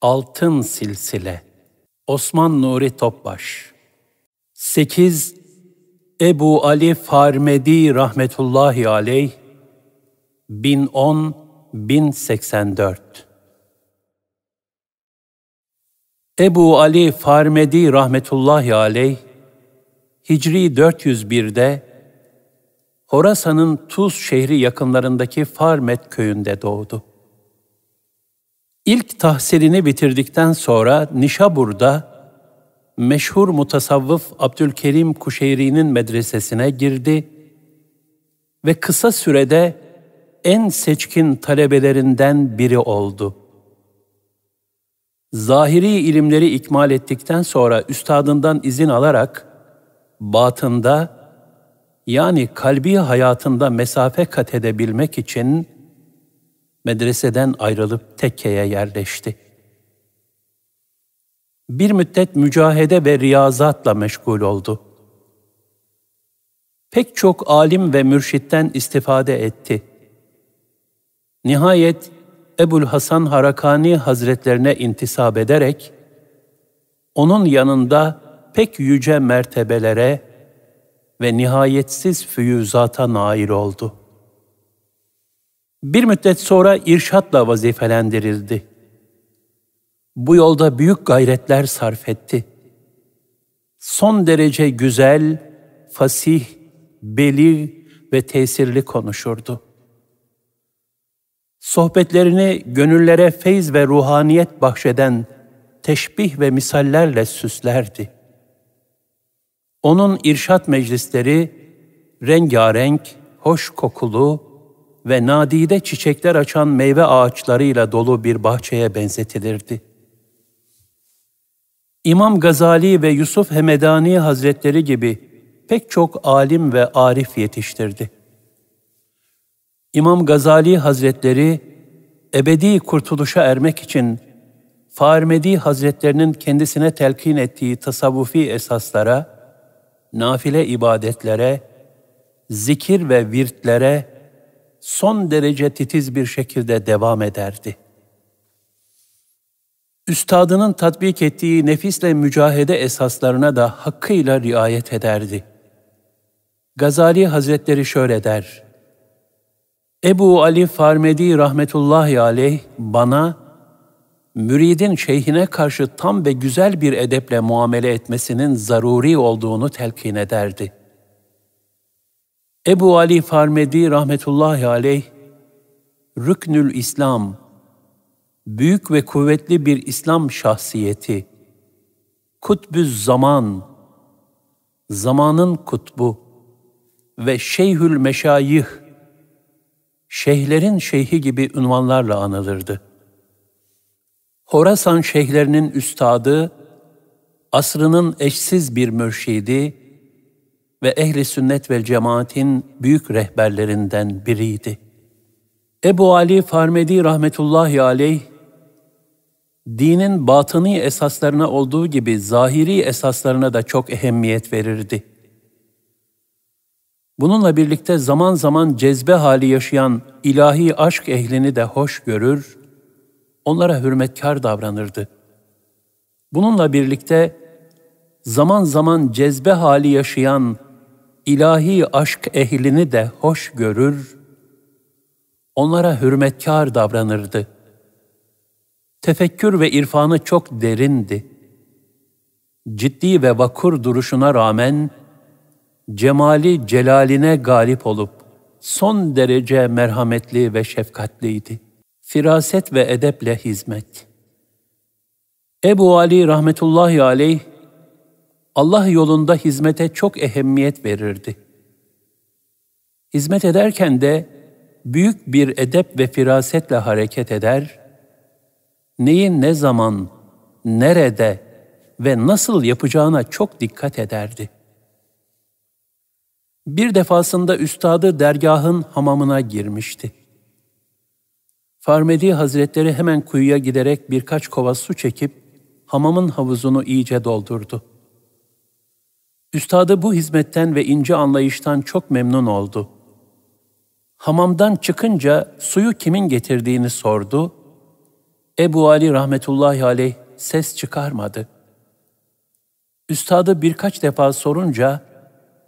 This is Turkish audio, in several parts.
Altın Silsile Osman Nuri Topbaş 8. Ebu Ali Farmedi rahmetullahi aleyh 1010 1084 Ebu Ali Farmedi rahmetullahi aleyh Hicri 401'de Horasan'ın Tuz şehri yakınlarındaki Farmet köyünde doğdu. İlk tahsilini bitirdikten sonra Nişabur'da meşhur mutasavvıf Abdülkerim Kuşeyri'nin medresesine girdi ve kısa sürede en seçkin talebelerinden biri oldu. Zahiri ilimleri ikmal ettikten sonra üstadından izin alarak batında yani kalbi hayatında mesafe kat edebilmek için medreseden ayrılıp tekkeye yerleşti. Bir müddet mücahede ve riyazatla meşgul oldu. Pek çok alim ve mürşitten istifade etti. Nihayet Ebul Hasan Harakani Hazretlerine intisap ederek, onun yanında pek yüce mertebelere ve nihayetsiz füyüzata nail oldu. Bir müddet sonra irşatla vazifelendirildi. Bu yolda büyük gayretler sarf etti. Son derece güzel, fasih, belir ve tesirli konuşurdu. Sohbetlerini gönüllere feyz ve ruhaniyet bahşeden teşbih ve misallerle süslerdi. Onun irşat meclisleri rengarenk, hoş kokulu, ve nadide çiçekler açan meyve ağaçlarıyla dolu bir bahçeye benzetilirdi. İmam Gazali ve Yusuf Hemedani Hazretleri gibi pek çok alim ve arif yetiştirdi. İmam Gazali Hazretleri ebedi kurtuluşa ermek için Farmedi Hazretlerinin kendisine telkin ettiği tasavvufi esaslara, nafile ibadetlere, zikir ve virtlere son derece titiz bir şekilde devam ederdi. Üstadının tatbik ettiği nefisle mücahede esaslarına da hakkıyla riayet ederdi. Gazali Hazretleri şöyle der, Ebu Ali Farmedi rahmetullahi aleyh bana, müridin şeyhine karşı tam ve güzel bir edeple muamele etmesinin zaruri olduğunu telkin ederdi.'' Ebu Ali Farmedi rahmetullahi aleyh, Rüknül İslam, büyük ve kuvvetli bir İslam şahsiyeti, kutbüz zaman, zamanın kutbu ve şeyhül meşayih, şeyhlerin şeyhi gibi ünvanlarla anılırdı. Horasan şeyhlerinin üstadı, asrının eşsiz bir mürşidi, ve ehli sünnet ve cemaatin büyük rehberlerinden biriydi. Ebu Ali Farmedi rahmetullahi aleyh, dinin batıni esaslarına olduğu gibi zahiri esaslarına da çok ehemmiyet verirdi. Bununla birlikte zaman zaman cezbe hali yaşayan ilahi aşk ehlini de hoş görür, onlara hürmetkar davranırdı. Bununla birlikte zaman zaman cezbe hali yaşayan ilahi aşk ehlini de hoş görür, onlara hürmetkar davranırdı. Tefekkür ve irfanı çok derindi. Ciddi ve vakur duruşuna rağmen cemali celaline galip olup son derece merhametli ve şefkatliydi. Firaset ve edeple hizmet. Ebu Ali rahmetullahi aleyh Allah yolunda hizmete çok ehemmiyet verirdi. Hizmet ederken de büyük bir edep ve firasetle hareket eder, neyi ne zaman, nerede ve nasıl yapacağına çok dikkat ederdi. Bir defasında üstadı dergahın hamamına girmişti. Farmedi Hazretleri hemen kuyuya giderek birkaç kova su çekip hamamın havuzunu iyice doldurdu.'' Üstadı bu hizmetten ve ince anlayıştan çok memnun oldu. Hamamdan çıkınca suyu kimin getirdiğini sordu. Ebu Ali rahmetullahi aleyh ses çıkarmadı. Üstadı birkaç defa sorunca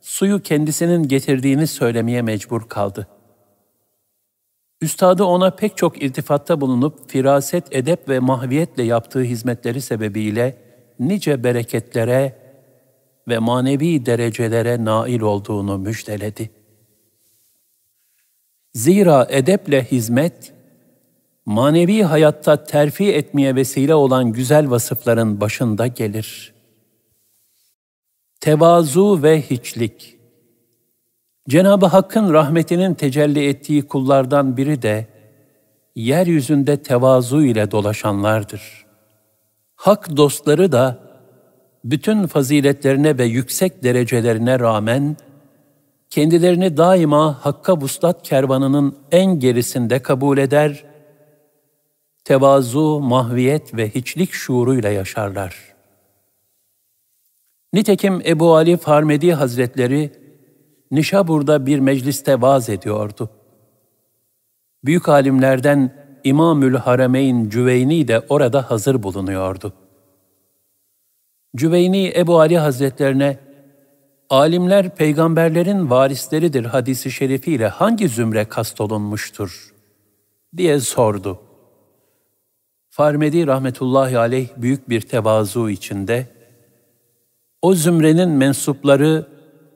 suyu kendisinin getirdiğini söylemeye mecbur kaldı. Üstadı ona pek çok iltifatta bulunup firaset, edep ve mahviyetle yaptığı hizmetleri sebebiyle nice bereketlere, ve manevi derecelere nail olduğunu müjdeledi. Zira edeple hizmet, manevi hayatta terfi etmeye vesile olan güzel vasıfların başında gelir. Tevazu ve hiçlik Cenab-ı Hakk'ın rahmetinin tecelli ettiği kullardan biri de, yeryüzünde tevazu ile dolaşanlardır. Hak dostları da bütün faziletlerine ve yüksek derecelerine rağmen kendilerini daima Hakka Vuslat kervanının en gerisinde kabul eder, tevazu, mahviyet ve hiçlik şuuruyla yaşarlar. Nitekim Ebu Ali Farmedi Hazretleri, Nişabur'da bir mecliste vaaz ediyordu. Büyük alimlerden İmamül Harameyn Cüveyni de orada hazır bulunuyordu. Cüveyni Ebu Ali Hazretlerine, Alimler peygamberlerin varisleridir hadisi şerifiyle hangi zümre kastolunmuştur? diye sordu. Farmedi rahmetullahi aleyh büyük bir tevazu içinde, o zümrenin mensupları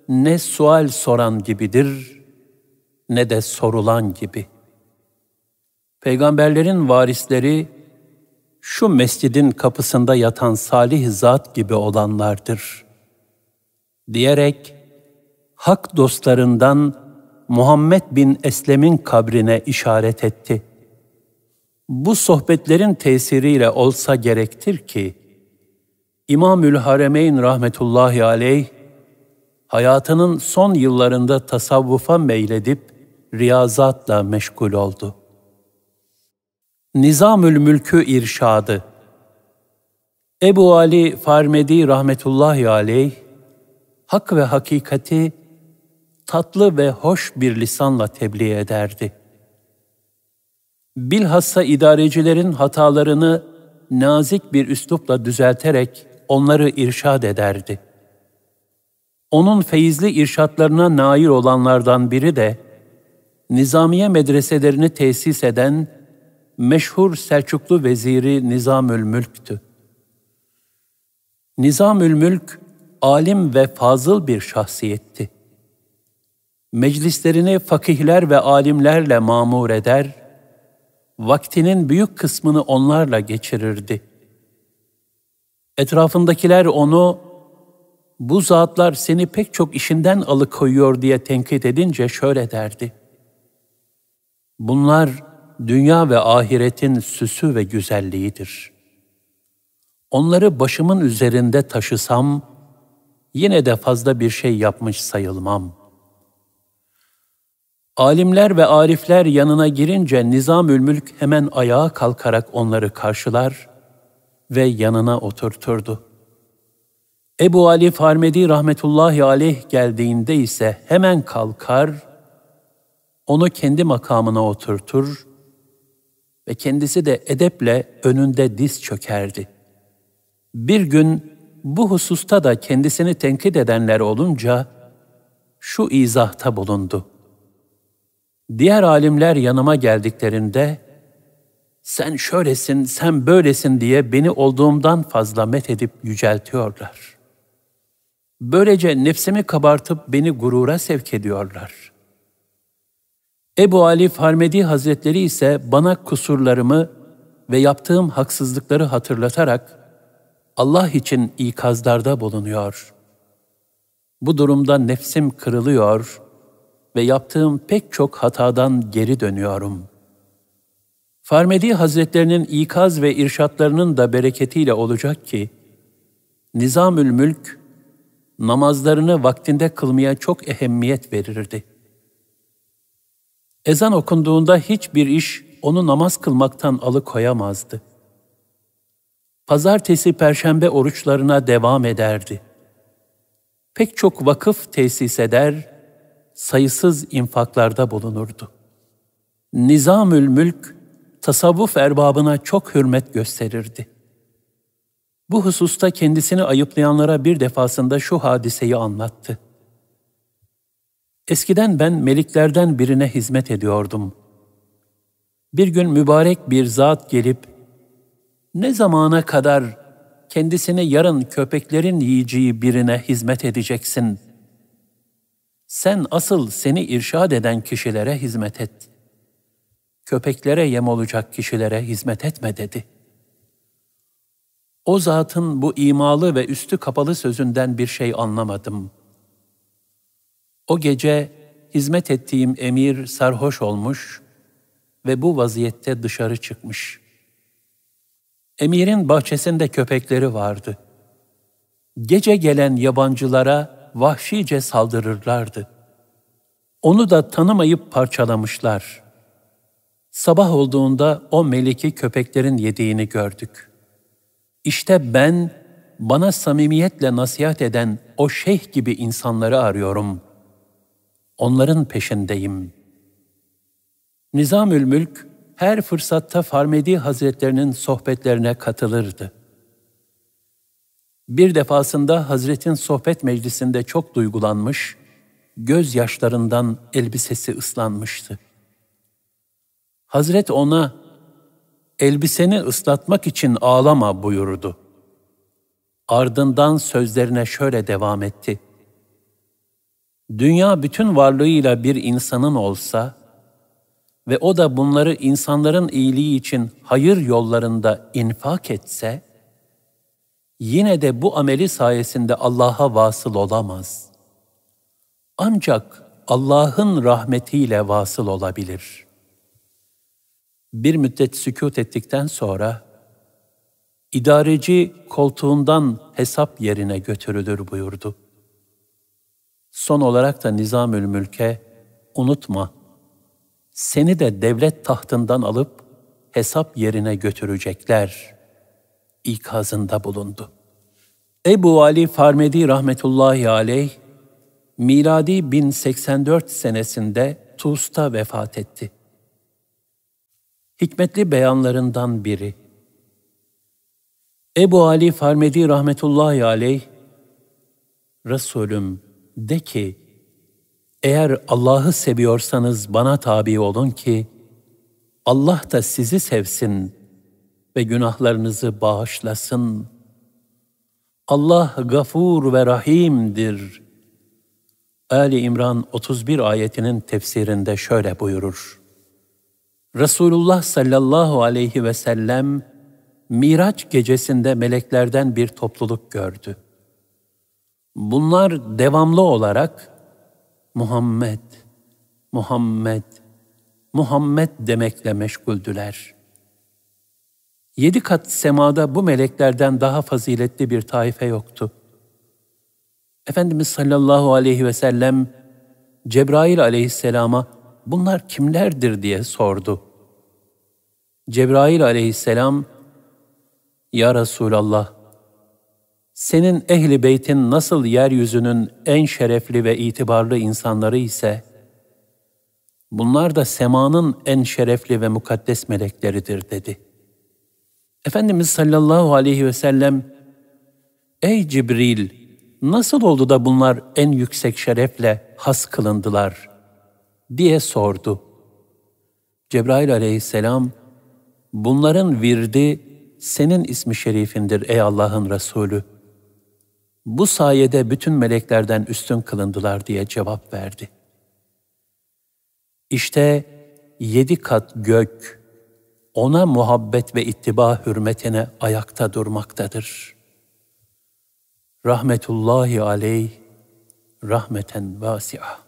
ne sual soran gibidir ne de sorulan gibi. Peygamberlerin varisleri şu mescidin kapısında yatan salih zat gibi olanlardır. Diyerek, hak dostlarından Muhammed bin Eslem'in kabrine işaret etti. Bu sohbetlerin tesiriyle olsa gerektir ki, İmamül Haremeyn rahmetullahi aleyh, hayatının son yıllarında tasavvufa meyledip, riyazatla meşgul oldu.'' Nizamül Mülkü irşadı. Ebu Ali Farmedi rahmetullahi aleyh, hak ve hakikati tatlı ve hoş bir lisanla tebliğ ederdi. Bilhassa idarecilerin hatalarını nazik bir üslupla düzelterek onları irşad ederdi. Onun feyizli irşatlarına nail olanlardan biri de, Nizamiye medreselerini tesis eden meşhur Selçuklu veziri Nizamül Mülk'tü. Nizamül Mülk, alim ve fazıl bir şahsiyetti. Meclislerini fakihler ve alimlerle mamur eder, vaktinin büyük kısmını onlarla geçirirdi. Etrafındakiler onu, bu zatlar seni pek çok işinden alıkoyuyor diye tenkit edince şöyle derdi. Bunlar dünya ve ahiretin süsü ve güzelliğidir. Onları başımın üzerinde taşısam, yine de fazla bir şey yapmış sayılmam. Alimler ve arifler yanına girince Nizamül Mülk hemen ayağa kalkarak onları karşılar ve yanına oturturdu. Ebu Ali Farmedi rahmetullahi aleyh geldiğinde ise hemen kalkar, onu kendi makamına oturtur ve kendisi de edeple önünde diz çökerdi. Bir gün bu hususta da kendisini tenkit edenler olunca şu izahta bulundu. Diğer alimler yanıma geldiklerinde sen şöylesin, sen böylesin diye beni olduğumdan fazla met edip yüceltiyorlar. Böylece nefsimi kabartıp beni gurura sevk ediyorlar. Ebu Ali Farmedi Hazretleri ise bana kusurlarımı ve yaptığım haksızlıkları hatırlatarak Allah için ikazlarda bulunuyor. Bu durumda nefsim kırılıyor ve yaptığım pek çok hatadan geri dönüyorum. Farmedi Hazretlerinin ikaz ve irşatlarının da bereketiyle olacak ki, Nizamül Mülk, namazlarını vaktinde kılmaya çok ehemmiyet verirdi.'' Ezan okunduğunda hiçbir iş onu namaz kılmaktan alıkoyamazdı. Pazartesi, perşembe oruçlarına devam ederdi. Pek çok vakıf tesis eder, sayısız infaklarda bulunurdu. Nizamül Mülk, tasavvuf erbabına çok hürmet gösterirdi. Bu hususta kendisini ayıplayanlara bir defasında şu hadiseyi anlattı. Eskiden ben meliklerden birine hizmet ediyordum. Bir gün mübarek bir zat gelip, ne zamana kadar kendisine yarın köpeklerin yiyeceği birine hizmet edeceksin. Sen asıl seni irşad eden kişilere hizmet et. Köpeklere yem olacak kişilere hizmet etme dedi. O zatın bu imalı ve üstü kapalı sözünden bir şey anlamadım.'' O gece hizmet ettiğim emir sarhoş olmuş ve bu vaziyette dışarı çıkmış. Emirin bahçesinde köpekleri vardı. Gece gelen yabancılara vahşice saldırırlardı. Onu da tanımayıp parçalamışlar. Sabah olduğunda o meleki köpeklerin yediğini gördük. İşte ben bana samimiyetle nasihat eden o şeyh gibi insanları arıyorum.'' onların peşindeyim. Nizamül Mülk her fırsatta Farmedi Hazretlerinin sohbetlerine katılırdı. Bir defasında Hazretin sohbet meclisinde çok duygulanmış, göz yaşlarından elbisesi ıslanmıştı. Hazret ona, elbiseni ıslatmak için ağlama buyurdu. Ardından sözlerine şöyle devam etti. Dünya bütün varlığıyla bir insanın olsa ve o da bunları insanların iyiliği için hayır yollarında infak etse, yine de bu ameli sayesinde Allah'a vasıl olamaz. Ancak Allah'ın rahmetiyle vasıl olabilir. Bir müddet sükut ettikten sonra, idareci koltuğundan hesap yerine götürülür buyurdu.'' Son olarak da Nizamül Mülke, unutma, seni de devlet tahtından alıp hesap yerine götürecekler ikazında bulundu. Ebu Ali Farmedi rahmetullahi aleyh, miladi 1084 senesinde Tuz'da vefat etti. Hikmetli beyanlarından biri, Ebu Ali Farmedi rahmetullahi aleyh, Resulüm, de ki, eğer Allah'ı seviyorsanız bana tabi olun ki, Allah da sizi sevsin ve günahlarınızı bağışlasın. Allah gafur ve rahimdir. Ali İmran 31 ayetinin tefsirinde şöyle buyurur. Resulullah sallallahu aleyhi ve sellem, Miraç gecesinde meleklerden bir topluluk gördü. Bunlar devamlı olarak Muhammed, Muhammed, Muhammed demekle meşguldüler. Yedi kat semada bu meleklerden daha faziletli bir taife yoktu. Efendimiz sallallahu aleyhi ve sellem Cebrail aleyhisselama bunlar kimlerdir diye sordu. Cebrail aleyhisselam, Ya Resulallah, senin ehli beytin nasıl yeryüzünün en şerefli ve itibarlı insanları ise, bunlar da semanın en şerefli ve mukaddes melekleridir dedi. Efendimiz sallallahu aleyhi ve sellem, Ey Cibril! Nasıl oldu da bunlar en yüksek şerefle has kılındılar? diye sordu. Cebrail aleyhisselam, bunların virdi senin ismi şerifindir ey Allah'ın Resulü.'' bu sayede bütün meleklerden üstün kılındılar diye cevap verdi. İşte yedi kat gök, ona muhabbet ve ittiba hürmetine ayakta durmaktadır. Rahmetullahi aleyh, rahmeten vasi'ah.